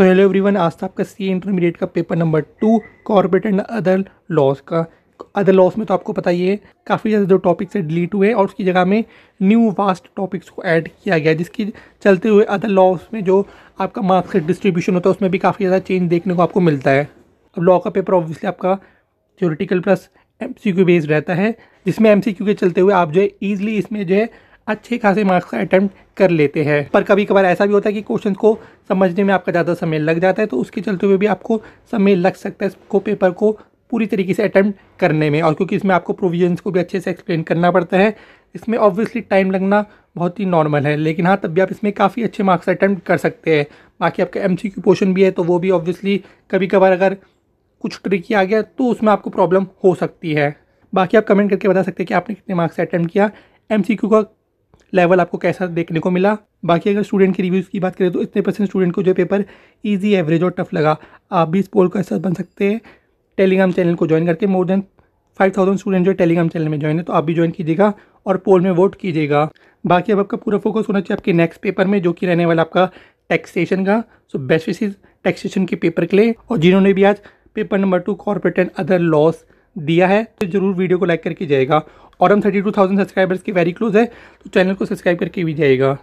so hello everyone आज था आपका सी इंटरमीडिएट का paper number two corporate and other laws का अदर लॉस में तो आपको पता ही है काफ़ी ज़्यादा जो टॉपिक्स है डिलीट हुए और उसकी जगह में न्यू वास्ट टॉपिक्स को ऐड किया गया जिसकी चलते हुए अदर लॉस में जो आपका मार्क्स डिस्ट्रीब्यूशन होता है उसमें भी काफ़ी ज़्यादा चेंज देखने को आपको मिलता है अब लॉ का पेपर ऑब्वियसली आपका थियोरिटिकल प्लस एम बेस्ड रहता है जिसमें एम के चलते हुए आप जो है ईजिली इसमें जो है अच्छे खासे मार्क्स का अटैम्प्ट कर लेते हैं पर कभी कभार ऐसा भी होता है कि क्वेश्चन को समझने में आपका ज़्यादा समय लग जाता है तो उसके चलते हुए भी आपको समय लग सकता है इसको पेपर को पूरी तरीके से अटैम्प्ट करने में और क्योंकि इसमें आपको प्रोविजन को भी अच्छे से एक्सप्लेन करना पड़ता है इसमें ऑब्वियसली टाइम लगना बहुत ही नॉर्मल है लेकिन हाँ तब भी आप इसमें काफ़ी अच्छे मार्क्स अटैम्प्ट कर सकते हैं बाकी आपका एम सी भी है तो वो भी ऑब्वियसली कभी कभार अगर कुछ ट्रिकी आ गया तो उसमें आपको प्रॉब्लम हो सकती है बाकी आप कमेंट करके बता सकते हैं कि आपने कितने मार्क्स अटैम्प्ट किया एम का लेवल आपको कैसा देखने को मिला बाकी अगर स्टूडेंट की रिव्यूज़ की बात करें तो इतने परसेंट स्टूडेंट को जो पेपर ईजी एवरेज और टफ लगा आप भी इस पोल का हिस्सा बन सकते हैं टेलीग्राम चैनल को ज्वाइन करके more than five thousand student जो टेलीग्राम चैनल में ज्वाइन है तो आप भी ज्वाइन कीजिएगा और पोल में वोट कीजिएगा बाकी अब आपका पूरा फोकस होना चाहिए आपके नेक्स्ट पेपर में जो कि रहने वाला आपका टैक्सेशन का सो बेस्ट फिस टैक्सेशन के पेपर के लिए और जिन्होंने भी आज paper number two corporate and other laws दिया है तो जरूर वीडियो को लाइक करके जाएगा और हम थर्टी टू थाउजेंड सब्सक्राइबर्स के वेरी क्लोज है तो चैनल को सब्सक्राइब करके भी जाएगा